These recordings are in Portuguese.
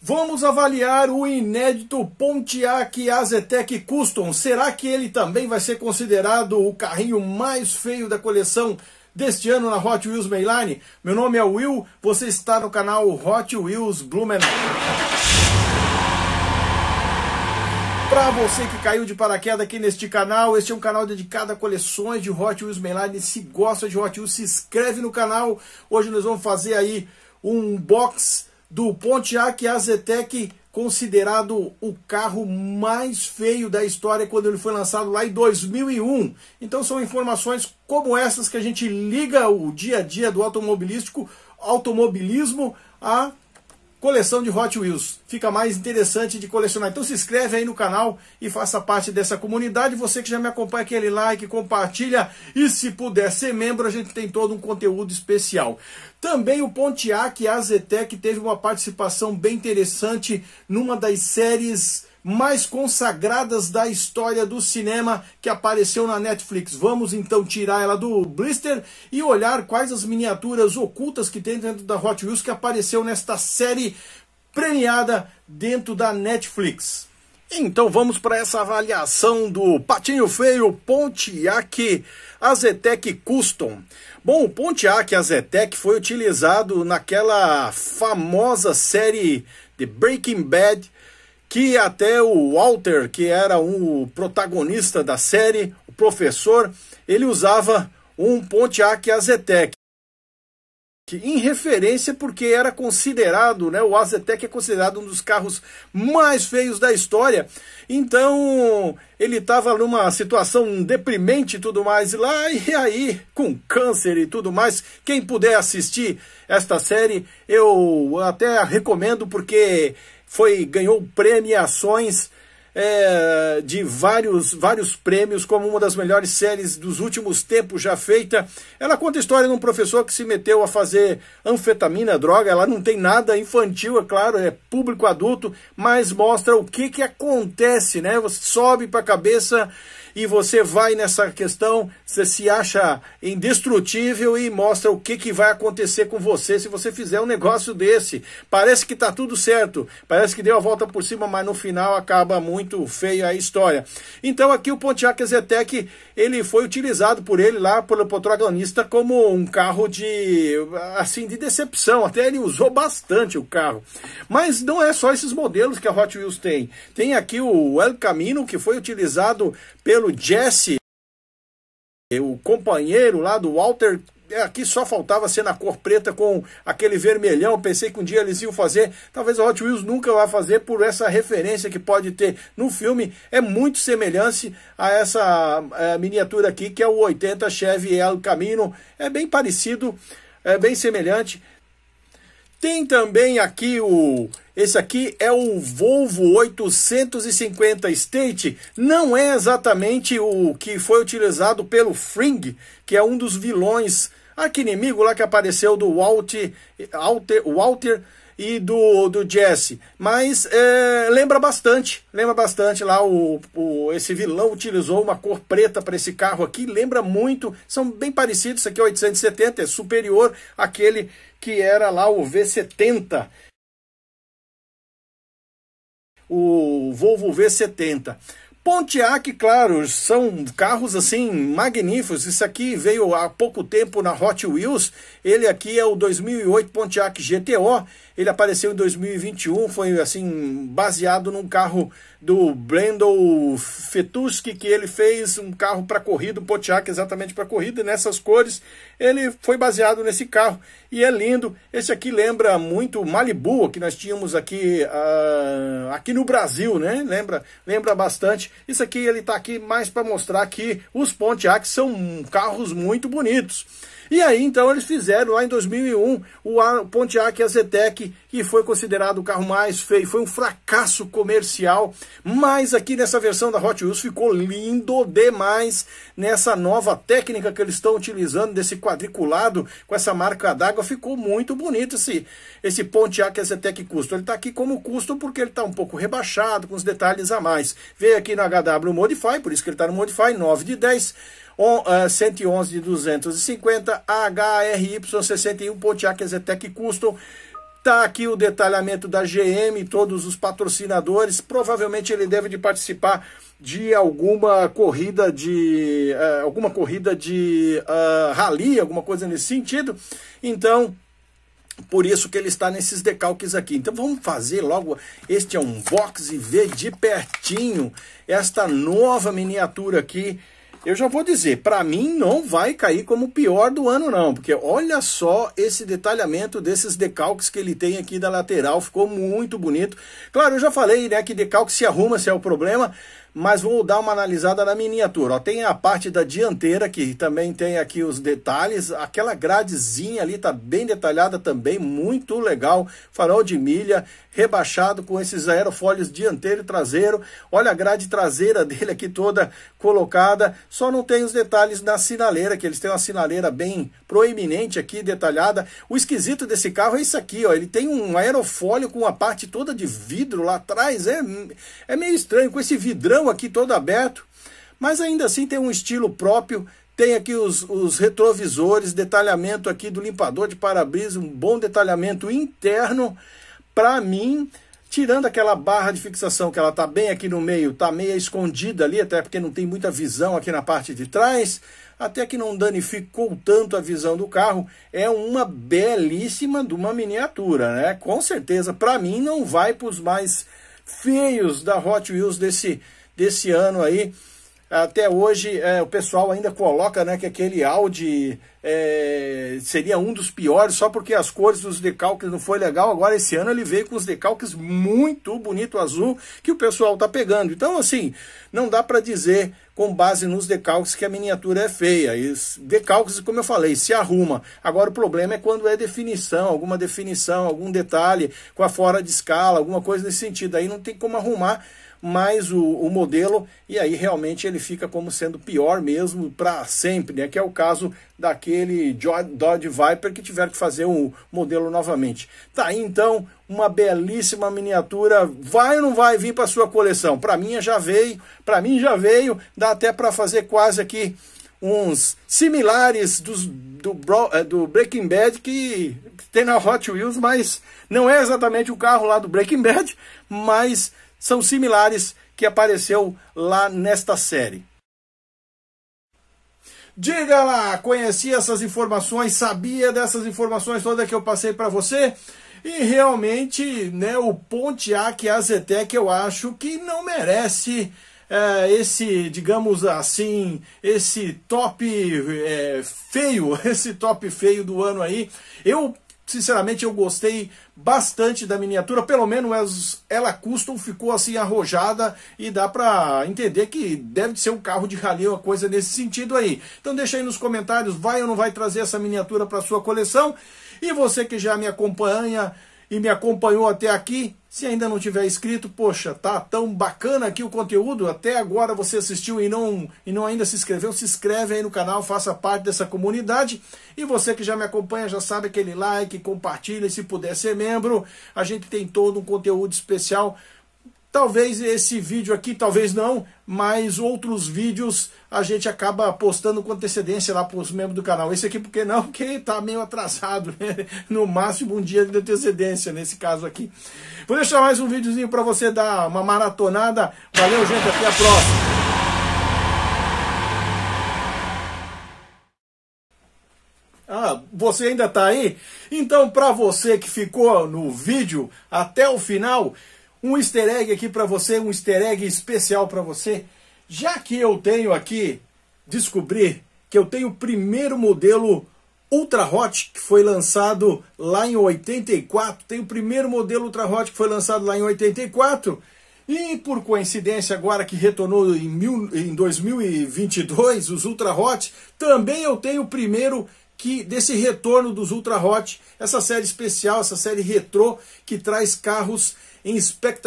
Vamos avaliar o inédito Pontiac Azetec Custom. Será que ele também vai ser considerado o carrinho mais feio da coleção deste ano na Hot Wheels Mainline? Meu nome é Will, você está no canal Hot Wheels Blumenau. Para você que caiu de paraquedas aqui neste canal, este é um canal dedicado a coleções de Hot Wheels Mainline. Se gosta de Hot Wheels, se inscreve no canal. Hoje nós vamos fazer aí um box do Pontiac Azetec, considerado o carro mais feio da história quando ele foi lançado lá em 2001. Então são informações como essas que a gente liga o dia a dia do automobilístico, automobilismo a coleção de Hot Wheels. Fica mais interessante de colecionar. Então se inscreve aí no canal e faça parte dessa comunidade. Você que já me acompanha, aquele like, compartilha. E se puder ser membro, a gente tem todo um conteúdo especial. Também o Pontiac Azetec teve uma participação bem interessante numa das séries mais consagradas da história do cinema que apareceu na Netflix. Vamos então tirar ela do blister e olhar quais as miniaturas ocultas que tem dentro da Hot Wheels que apareceu nesta série premiada dentro da Netflix. Então vamos para essa avaliação do Patinho Feio Pontiac Azetec Custom. Bom, o Pontiac Azetec foi utilizado naquela famosa série de Breaking Bad, que até o Walter, que era um, o protagonista da série, o professor, ele usava um Pontiac Azetec. em referência porque era considerado, né, o Azetec é considerado um dos carros mais feios da história. Então, ele estava numa situação deprimente e tudo mais lá, e aí, com câncer e tudo mais, quem puder assistir esta série, eu até recomendo porque foi ganhou premiações é, de vários, vários prêmios como uma das melhores séries dos últimos tempos já feita. Ela conta a história de um professor que se meteu a fazer anfetamina, droga. Ela não tem nada infantil, é claro, é público adulto, mas mostra o que, que acontece, né? Você sobe para a cabeça e você vai nessa questão, você se acha indestrutível e mostra o que, que vai acontecer com você se você fizer um negócio desse. Parece que está tudo certo, parece que deu a volta por cima, mas no final acaba muito feio a história. Então aqui o Pontiac Zetec, ele foi utilizado por ele lá, pelo protagonista, como um carro de, assim, de decepção. Até ele usou bastante o carro. Mas não é só esses modelos que a Hot Wheels tem. Tem aqui o El Camino, que foi utilizado pelo Jesse, o companheiro lá do Walter. É, aqui só faltava ser na cor preta com aquele vermelhão. pensei que um dia eles iam fazer. Talvez o Hot Wheels nunca vá fazer por essa referência que pode ter no filme. É muito semelhante a essa é, miniatura aqui, que é o 80 Chevy El Camino. É bem parecido, é bem semelhante. Tem também aqui o. Esse aqui é o Volvo 850 State. Não é exatamente o que foi utilizado pelo Fring, que é um dos vilões, aqui inimigo lá que apareceu do Walter, Walter, Walter e do, do Jesse. Mas é, lembra bastante, lembra bastante lá o, o esse vilão utilizou uma cor preta para esse carro aqui, lembra muito, são bem parecidos, esse aqui é 870, é superior àquele que era lá o V70, o Volvo V70. Pontiac, claro, são carros assim magníficos. Isso aqui veio há pouco tempo na Hot Wheels. Ele aqui é o 2008 Pontiac GTO ele apareceu em 2021, foi assim baseado num carro do Brendel Fetuschi que ele fez um carro para corrida, um Pontiac exatamente para corrida, nessas cores. Ele foi baseado nesse carro e é lindo. Esse aqui lembra muito Malibu que nós tínhamos aqui uh, aqui no Brasil, né? Lembra, lembra bastante. Isso aqui ele está aqui mais para mostrar que os Pontiacs são carros muito bonitos. E aí, então, eles fizeram lá em 2001 o Pontiac Azetec que foi considerado o carro mais feio, foi um fracasso comercial, mas aqui nessa versão da Hot Wheels ficou lindo demais nessa nova técnica que eles estão utilizando desse quadriculado com essa marca d'água, ficou muito bonito esse, esse Pontiac A Zetec Custo. Ele está aqui como custo porque ele está um pouco rebaixado, com os detalhes a mais. Veio aqui no HW Modify, por isso que ele está no Modify, 9 de 10, 111 eh, de 250, HRY 61 Pontiac Zetec Custom Está aqui o detalhamento da GM, todos os patrocinadores. Provavelmente ele deve de participar de alguma corrida de uh, alguma corrida de uh, rally, alguma coisa nesse sentido. Então, por isso que ele está nesses decalques aqui. Então vamos fazer logo este unboxing e ver de pertinho esta nova miniatura aqui eu já vou dizer, para mim não vai cair como o pior do ano não, porque olha só esse detalhamento desses decalques que ele tem aqui da lateral, ficou muito bonito. Claro, eu já falei, né, que decalque se arruma, se é o problema, mas vamos dar uma analisada na miniatura. Ó, tem a parte da dianteira que também tem aqui os detalhes, aquela gradezinha ali está bem detalhada também, muito legal, farol de milha, rebaixado com esses aerofólios dianteiro e traseiro, olha a grade traseira dele aqui toda colocada, só não tem os detalhes na sinaleira, que eles têm uma sinaleira bem proeminente aqui, detalhada, o esquisito desse carro é isso aqui, ó, ele tem um aerofólio com a parte toda de vidro lá atrás, é, é meio estranho, com esse vidrão aqui todo aberto, mas ainda assim tem um estilo próprio. Tem aqui os, os retrovisores, detalhamento aqui do limpador de para-brisa, um bom detalhamento interno. Para mim, tirando aquela barra de fixação que ela está bem aqui no meio, está meia escondida ali, até porque não tem muita visão aqui na parte de trás, até que não danificou tanto a visão do carro, é uma belíssima de uma miniatura, né? Com certeza, para mim, não vai para os mais feios da Hot Wheels desse desse ano aí. Até hoje é, o pessoal ainda coloca né, que aquele Audi é, seria um dos piores só porque as cores dos decalques não foi legal. Agora esse ano ele veio com os decalques muito bonito azul que o pessoal tá pegando. Então assim, não dá para dizer com base nos decalques que a miniatura é feia. E decalques, como eu falei, se arruma. Agora o problema é quando é definição, alguma definição, algum detalhe com a fora de escala, alguma coisa nesse sentido. Aí não tem como arrumar mais o, o, modelo e aí realmente ele fica como sendo pior mesmo para sempre, né? Que é o caso daquele Dodge Viper que tiveram que fazer um modelo novamente. Tá aí então uma belíssima miniatura. Vai ou não vai vir para sua coleção? Para mim já veio, para mim já veio, dá até para fazer quase aqui uns similares dos, do, eh, do Breaking Bad que tem na Hot Wheels, mas não é exatamente o carro lá do Breaking Bad, mas são similares que apareceu lá nesta série. Diga lá, conhecia essas informações, sabia dessas informações todas que eu passei para você? E realmente, né, o Pontiac Azetec é eu acho que não merece é, esse, digamos assim, esse top é, feio, esse top feio do ano aí. Eu Sinceramente, eu gostei bastante da miniatura, pelo menos ela custom ficou assim arrojada e dá para entender que deve ser um carro de rally ou coisa nesse sentido aí. Então deixa aí nos comentários, vai ou não vai trazer essa miniatura para sua coleção? E você que já me acompanha e me acompanhou até aqui. Se ainda não tiver inscrito, poxa, tá tão bacana aqui o conteúdo. Até agora você assistiu e não, e não ainda se inscreveu, se inscreve aí no canal, faça parte dessa comunidade. E você que já me acompanha já sabe aquele like, compartilha, e se puder ser membro. A gente tem todo um conteúdo especial Talvez esse vídeo aqui, talvez não, mas outros vídeos a gente acaba postando com antecedência lá para os membros do canal. Esse aqui porque não, porque está meio atrasado, né? no máximo um dia de antecedência nesse caso aqui. Vou deixar mais um videozinho para você dar uma maratonada. Valeu, gente, até a próxima. Ah, você ainda está aí? Então, para você que ficou no vídeo até o final, um easter egg aqui para você, um easter egg especial para você. Já que eu tenho aqui, descobri que eu tenho o primeiro modelo Ultra Hot, que foi lançado lá em 84. Tem o primeiro modelo Ultra Hot que foi lançado lá em 84. E por coincidência, agora que retornou em, mil, em 2022, os Ultra Hot, também eu tenho o primeiro que desse retorno dos Ultra Hot, essa série especial, essa série retrô que traz carros em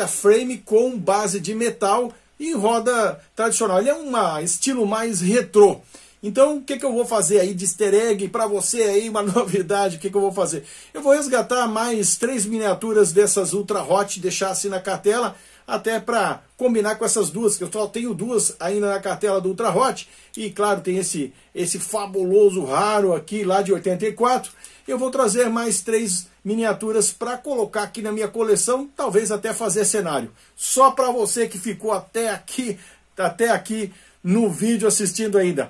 frame com base de metal e roda tradicional. Ele é um ah, estilo mais retrô. Então, o que, que eu vou fazer aí de easter egg para você aí, uma novidade, o que, que eu vou fazer? Eu vou resgatar mais três miniaturas dessas Ultra Hot, deixar assim na cartela, até para combinar com essas duas, que eu só tenho duas ainda na cartela do Ultra Hot, e claro, tem esse, esse fabuloso raro aqui, lá de 84, eu vou trazer mais três miniaturas para colocar aqui na minha coleção, talvez até fazer cenário. Só para você que ficou até aqui, até aqui no vídeo assistindo ainda.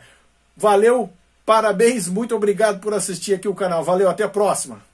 Valeu, parabéns, muito obrigado por assistir aqui o canal. Valeu, até a próxima.